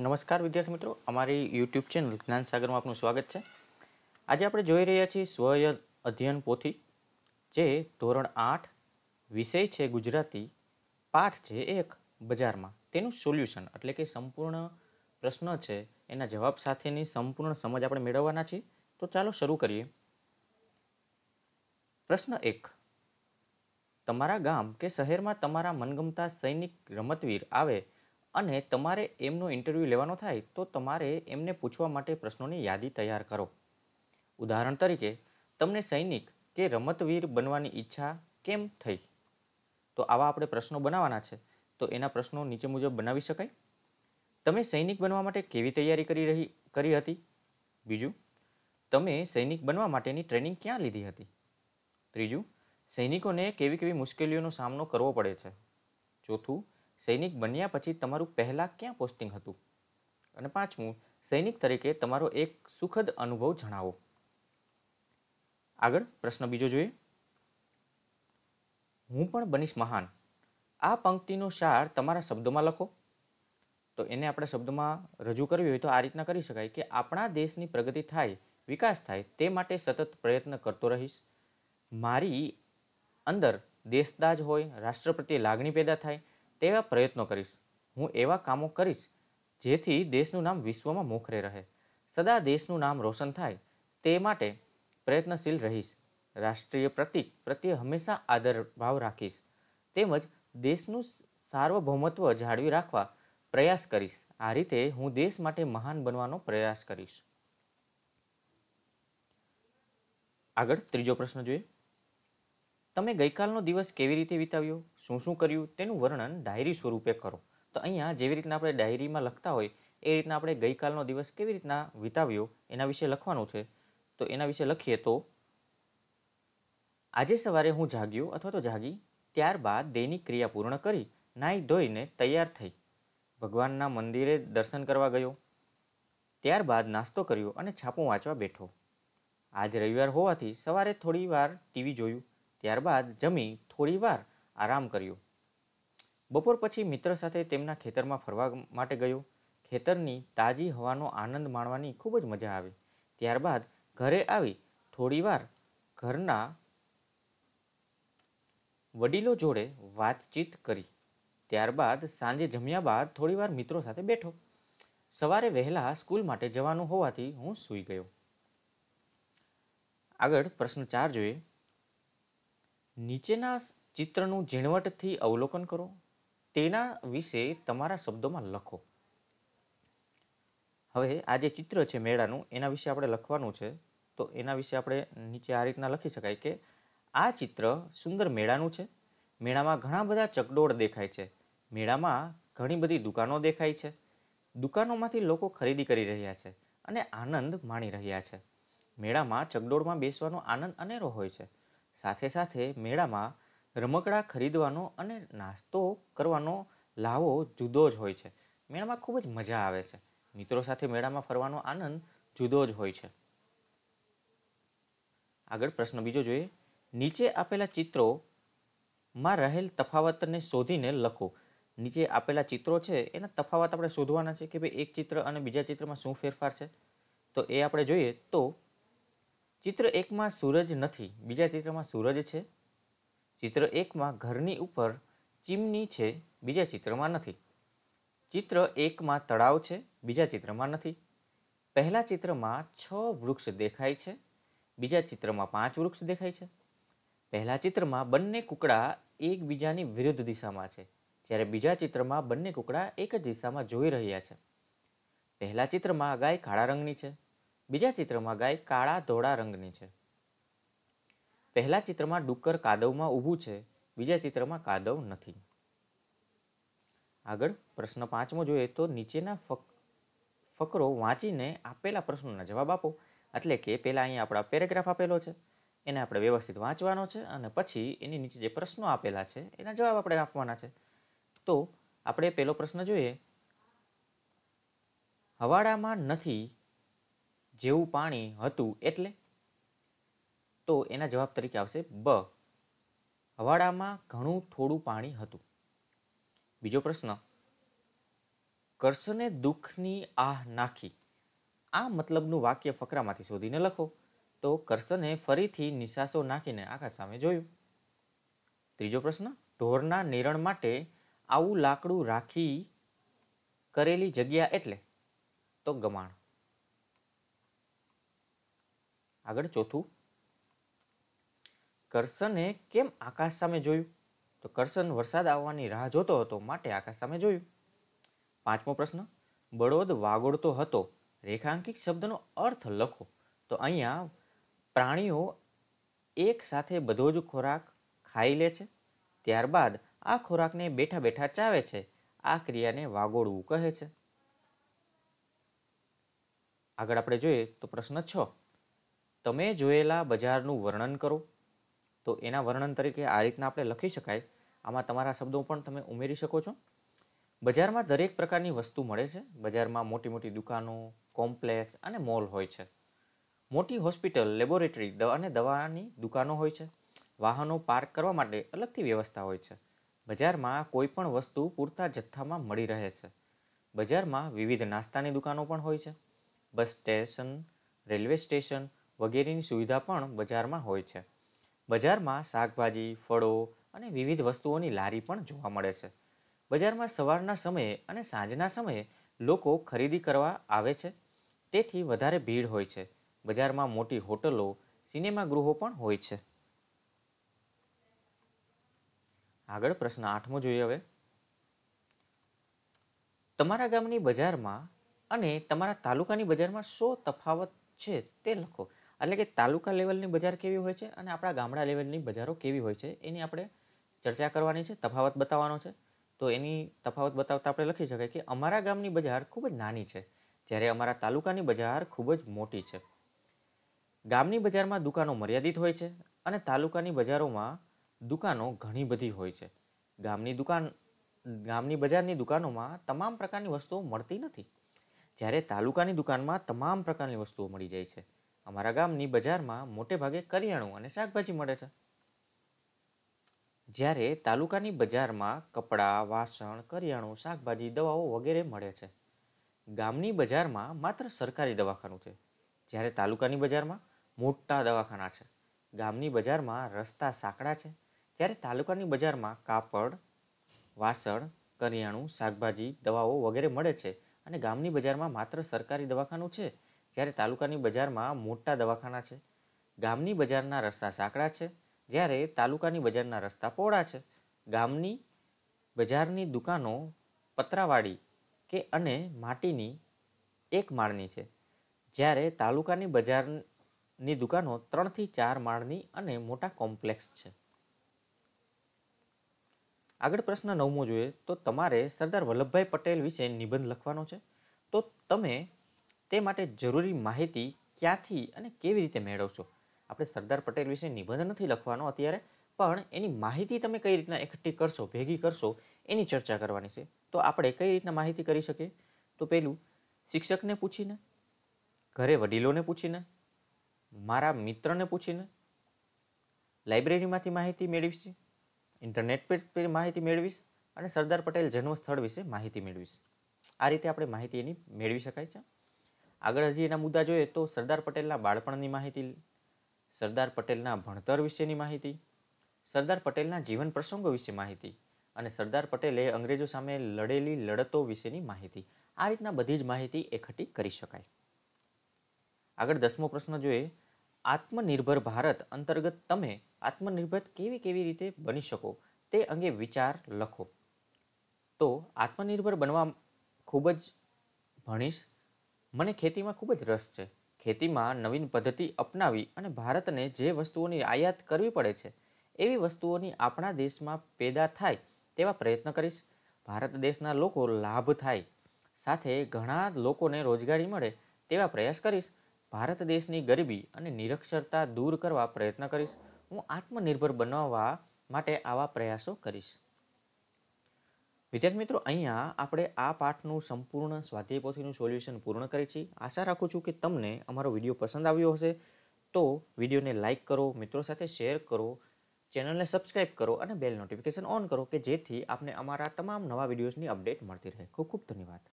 નમસ્કાર વિદ્યાર્થી મિત્રો અમારી યુટ્યુબ ચેનલ જ્ઞાન સાગરમાં આપનું સ્વાગત છે આજે આપણે જોઈ રહ્યા છીએ સ્વય અધ્યયન પોથી જે ધોરણ આઠ વિષય છે ગુજરાતી પાઠ છે એક બજારમાં તેનું સોલ્યુશન એટલે કે સંપૂર્ણ પ્રશ્ન છે એના જવાબ સાથેની સંપૂર્ણ સમજ આપણે મેળવવાના છીએ તો ચાલો શરૂ કરીએ પ્રશ્ન એક તમારા ગામ કે શહેરમાં તમારા મનગમતા સૈનિક રમતવીર આવે અને તમારે એમનો ઇન્ટરવ્યૂ લેવાનો થાય તો તમારે એમને પૂછવા માટે પ્રશ્નોની યાદી તૈયાર કરો ઉદાહરણ તરીકે તમને સૈનિક કે રમતવીર બનવાની ઈચ્છા કેમ થઈ તો આવા આપણે પ્રશ્નો બનાવવાના છે તો એના પ્રશ્નો નીચે મુજબ બનાવી શકાય તમે સૈનિક બનવા માટે કેવી તૈયારી કરી રહી કરી હતી બીજું તમે સૈનિક બનવા માટેની ટ્રેનિંગ ક્યાં લીધી હતી ત્રીજું સૈનિકોને કેવી કેવી મુશ્કેલીઓનો સામનો કરવો પડે છે ચોથું સૈનિક બન્યા પછી તમારું પહેલાં ક્યાં પોસ્ટિંગ હતું અને પાંચમું સૈનિક તરીકે તમારો એક સુખદ અનુભવ જણાવો આગળ પ્રશ્ન બીજો જોઈએ હું પણ બનીશ મહાન આ પંક્તિનો સાર તમારા શબ્દોમાં લખો તો એને આપણે શબ્દમાં રજૂ કરવી હોય તો આ રીતના કરી શકાય કે આપણા દેશની પ્રગતિ થાય વિકાસ થાય તે માટે સતત પ્રયત્ન કરતો રહીશ મારી અંદર દેશદાજ હોય રાષ્ટ્ર પ્રત્યે લાગણી પેદા થાય તેવા પ્રયત્નો કરીશ હું એવા કામો કરીશ જેથી દેશનું નામ વિશ્વમાં મોખરે રહે સદા દેશનું નામ રોશન થાય તે માટે પ્રયત્નશીલ રહીશ રાષ્ટ્રીય પ્રતિક પ્રત્યે હંમેશા આદર ભાવ રાખીશ તેમજ દેશનું સાર્વભૌમત્વ જાળવી રાખવા પ્રયાસ કરીશ આ રીતે હું દેશ માટે મહાન બનવાનો પ્રયાસ કરીશ આગળ ત્રીજો પ્રશ્ન જોઈએ તમે ગઈકાલનો દિવસ કેવી રીતે વિતાવ્યો શું શું કર્યું તેનું વર્ણન ડાયરી સ્વરૂપે કરો તો અહીંયા જેવી રીતના આપણે ડાયરીમાં લખતા હોય એ રીતના આપણે ગઈકાલનો દિવસ કેવી રીતના વિતાવ્યો એના વિશે લખવાનું છે તો એના વિશે લખીએ તો આજે સવારે હું જાગ્યો અથવા તો જાગી ત્યારબાદ દૈનિક ક્રિયા પૂર્ણ કરી નાહી ધોઈને તૈયાર થઈ ભગવાનના મંદિરે દર્શન કરવા ગયો ત્યારબાદ નાસ્તો કર્યો અને છાપું વાંચવા બેઠો આજ રવિવાર હોવાથી સવારે થોડીવાર ટીવી જોયું ત્યારબાદ જમી થોડી વાર આરામ કર્યો બપોર પછી મિત્ર સાથે તેમના ખેતરમાં ફરવા માટે ગયો ખેતરની તાજી હવાનો આનંદ માણવાની ખૂબ જ મજા આવી ત્યારબાદ ઘરે આવી થોડીવાર ઘરના વડીલો જોડે વાતચીત કરી ત્યારબાદ સાંજે જમ્યા બાદ થોડીવાર મિત્રો સાથે બેઠો સવારે વહેલા સ્કૂલ માટે જવાનું હોવાથી હું સૂઈ ગયો આગળ પ્રશ્ન ચાર જોઈએ નીચેના ચિત્રનું ઝીણવટથી અવલોકન કરો તેના વિશે તમારા શબ્દોમાં લખો હવે આ જે ચિત્ર છે મેળાનું એના વિશે આપણે લખવાનું છે તો એના વિશે આપણે નીચે આ રીતના લખી શકાય કે આ ચિત્ર સુંદર મેળાનું છે મેળામાં ઘણા બધા ચકડોળ દેખાય છે મેળામાં ઘણી બધી દુકાનો દેખાય છે દુકાનોમાંથી લોકો ખરીદી કરી રહ્યા છે અને આનંદ માણી રહ્યા છે મેળામાં ચકડોળમાં બેસવાનો આનંદ અનેરો હોય છે સાથે સાથે મેળામાં રમકડા ખરીદવાનો અને નાસ્તો કરવાનો લાવો જુદો જ હોય છે મેળામાં ખૂબ જ મજા આવે છે મિત્રો સાથે મેળામાં ફરવાનો આનંદ જુદો જ હોય છે આગળ પ્રશ્ન બીજો જોઈએ નીચે આપેલા ચિત્રોમાં રહેલ તફાવતને શોધીને લખો નીચે આપેલા ચિત્રો છે એના તફાવત આપણે શોધવાના છે કે ભાઈ એક ચિત્ર અને બીજા ચિત્રમાં શું ફેરફાર છે તો એ આપણે જોઈએ તો ચિત્ર એકમાં સૂરજ નથી બીજા ચિત્રમાં સૂરજ છે ચિત્ર એકમાં ઘરની ઉપર ચીમની છે બીજા ચિત્રમાં નથી ચિત્ર એકમાં તળાવ છે બીજા ચિત્રમાં નથી પહેલા ચિત્રમાં છ વૃક્ષ દેખાય છે બીજા ચિત્રમાં પાંચ વૃક્ષ દેખાય છે પહેલા ચિત્રમાં બંને કુકડા એકબીજાની વિરુદ્ધ દિશામાં છે જ્યારે બીજા ચિત્રમાં બંને કુકડા એક જ દિશામાં જોઈ રહ્યા છે પહેલા ચિત્રમાં ગાય કાળા રંગની છે બીજા ચિત્રમાં ગાય કાળા ધોળા રંગની છે પહેલા ચિત્રમાં ડુક્કર કાદવમાં ઊભું છે બીજા ચિત્રમાં કાદવ નથી આગળ પ્રશ્ન પાંચમો જોઈએ તો નીચેના ફકરો વાંચીને આપેલા પ્રશ્નોના જવાબ આપો એટલે કે પહેલાં અહીંયા આપણા પેરેગ્રાફ આપેલો છે એને આપણે વ્યવસ્થિત વાંચવાનો છે અને પછી એની નીચે જે પ્રશ્નો આપેલા છે એના જવાબ આપણે આપવાના છે તો આપણે પહેલો પ્રશ્ન જોઈએ હવાડામાં નથી જેવું પાણી હતું એટલે તો એના જવાબ તરીકે આવશે બ હવાડામાં ઘણું થોડું પાણી હતું બીજો પ્રશ્ન કરશને દુઃખની આહ નાખી આ મતલબનું વાક્ય ફકરામાંથી શોધીને લખો તો કરશને ફરીથી નિશાસો નાખીને આખા સામે જોયું ત્રીજો પ્રશ્ન ઢોરના નિરણ માટે આવું લાકડું રાખી કરેલી જગ્યા એટલે તો ગમાણ આગળ ચોથું કરસને કેમ આકાશ સામે જોયું તો કરસન વરસાદ આવવાની રાહ જોતો હતો માટે આકાશ સામે જોયું પાંચમો પ્રશ્ન બળદ વાગોડતો હતો રેખાંકિત શબ્દનો અર્થ લખો તો અહીંયા પ્રાણીઓ એક સાથે બધો જ ખોરાક ખાઈ લે છે ત્યારબાદ આ ખોરાકને બેઠા બેઠા ચાવે છે આ ક્રિયાને વાગોડવું કહે છે આગળ આપણે જોઈએ તો પ્રશ્ન છ તમે જોયેલા બજારનું વર્ણન કરો તો એના વર્ણન તરીકે આ રીતના આપણે લખી શકાય આમાં તમારા શબ્દો પણ તમે ઉમેરી શકો છો બજારમાં દરેક પ્રકારની વસ્તુ મળે છે બજારમાં મોટી મોટી દુકાનો કોમ્પ્લેક્સ અને મોલ હોય છે મોટી હોસ્પિટલ લેબોરેટરી અને દવાની દુકાનો હોય છે વાહનો પાર્ક કરવા માટે અલગથી વ્યવસ્થા હોય છે બજારમાં કોઈ પણ વસ્તુ પૂરતા જથ્થામાં મળી રહે છે બજારમાં વિવિધ નાસ્તાની દુકાનો પણ હોય છે બસ સ્ટેશન રેલવે સ્ટેશન વગેરેની સુવિધા પણ બજારમાં હોય છે બજારમાં શાકભાજી ફળો અને વિવિધ વસ્તુઓની લારી પણ જોવા મળે છે બજારમાં સવારના સમયે અને સાંજના સમયે લોકો ખરીદી કરવા આવે છે તેથી વધારે ભીડ હોય છે બજારમાં મોટી હોટલો સિનેમા ગૃહો પણ હોય છે આગળ પ્રશ્ન આઠમો જોઈએ હવે તમારા ગામની બજારમાં અને તમારા તાલુકાની બજારમાં શું તફાવત છે તે લખો એટલે કે તાલુકા લેવલની બજાર કેવી હોય છે અને આપણા ગામડા લેવલની બજારો કેવી હોય છે એની આપણે ચર્ચા કરવાની છે તફાવત બતાવવાનો છે તો એની તફાવત બતાવતા આપણે લખી શકાય કે અમારા ગામની બજાર ખૂબ જ નાની છે જ્યારે અમારા તાલુકાની બજાર ખૂબ જ મોટી છે ગામની બજારમાં દુકાનો મર્યાદિત હોય છે અને તાલુકાની બજારોમાં દુકાનો ઘણી બધી હોય છે ગામની દુકાન ગામની બજારની દુકાનોમાં તમામ પ્રકારની વસ્તુઓ મળતી નથી જ્યારે તાલુકાની દુકાનમાં તમામ પ્રકારની વસ્તુઓ મળી જાય છે અમારા ગામની બજારમાં મોટે ભાગે કરિયાણું અને શાકભાજી મળે છે જ્યારે તાલુકાની બજારમાં કપડાં વાસણ કરિયાણું શાકભાજી દવાઓ વગેરે મળે છે ગામની બજારમાં માત્ર સરકારી દવાખાનું છે જ્યારે તાલુકાની બજારમાં મોટા દવાખાના છે ગામની બજારમાં રસ્તા સાંકડા છે ત્યારે તાલુકાની બજારમાં કાપડ વાસણ કરિયાણું શાકભાજી દવાઓ વગેરે મળે છે અને ગામની બજારમાં માત્ર સરકારી દવાખાનું છે જ્યારે તાલુકાની બજારમાં મોટા દવાખાના છે ગામની બજારના રસ્તા સાંકડા છે જ્યારે તાલુકાની બજારના રસ્તા પહોળા છે ગામની બજારની દુકાનો પતરાવાળી કે અને માટીની એક માળની છે જ્યારે તાલુકાની બજારની દુકાનો ત્રણથી ચાર માળની અને મોટા કોમ્પ્લેક્સ છે આગળ પ્રશ્ન નવમો જોઈએ તો તમારે સરદાર વલ્લભભાઈ પટેલ વિશે નિબંધ લખવાનો છે તો તમે તે માટે જરૂરી માહિતી ક્યાંથી અને કેવી રીતે મેળવશો આપણે સરદાર પટેલ વિશે નિબંધ નથી લખવાનો અત્યારે પણ એની માહિતી તમે કઈ રીતના એકઠી કરશો ભેગી કરશો એની ચર્ચા કરવાની છે તો આપણે કઈ રીતના માહિતી કરી શકીએ તો પહેલું શિક્ષકને પૂછીને ઘરે વડીલોને પૂછીને મારા મિત્રને પૂછીને લાઇબ્રેરીમાંથી માહિતી મેળવીશ ઇન્ટરનેટ પર માહિતી મેળવીશ અને સરદાર પટેલ જન્મસ્થળ વિશે માહિતી મેળવીશ આ રીતે આપણે માહિતી એની મેળવી શકાય છે આગળ હજી એના મુદ્દા જોઈએ તો સરદાર પટેલના બાળપણની માહિતી સરદાર પટેલના ભણતર વિશેની માહિતી સરદાર પટેલના જીવન પ્રસંગો વિશે માહિતી અને સરદાર પટેલે અંગ્રેજો સામે લડેલી લડતો વિશેની માહિતી આ રીતના બધી જ માહિતી એકઠી કરી શકાય આગળ દસમો પ્રશ્ન જોઈએ આત્મનિર્ભર ભારત અંતર્ગત તમે આત્મનિર્ભર કેવી કેવી રીતે બની શકો તે અંગે વિચાર લખો તો આત્મનિર્ભર બનવા ખૂબ જ ભણીશ મને ખેતીમાં ખૂબ જ રસ છે ખેતીમાં નવીન પદ્ધતિ અપનાવી અને ભારતને જે વસ્તુઓની આયાત કરવી પડે છે એવી વસ્તુઓની આપણા દેશમાં પેદા થાય તેવા પ્રયત્ન કરીશ ભારત દેશના લોકો લાભ થાય સાથે ઘણા લોકોને રોજગારી મળે તેવા પ્રયાસ કરીશ ભારત દેશની ગરીબી અને નિરક્ષરતા દૂર કરવા પ્રયત્ન કરીશ હું આત્મનિર્ભર બનાવવા માટે આવા પ્રયાસો કરીશ વિદ્યાર્થી મિત્રો અહીંયા આપણે આ પાઠનું સંપૂર્ણ સ્વાધ્યાય પોથીનું સોલ્યુશન પૂર્ણ કરી છીએ આશા રાખું છું કે તમને અમારો વિડીયો પસંદ આવ્યો હશે તો વિડીયોને લાઇક કરો મિત્રો સાથે શેર કરો ચેનલને સબસ્ક્રાઇબ કરો અને બેલ નોટિફિકેશન ઓન કરો કે જેથી આપને અમારા તમામ નવા વિડીયોઝની અપડેટ મળતી રહે ખૂબ ખૂબ ધન્યવાદ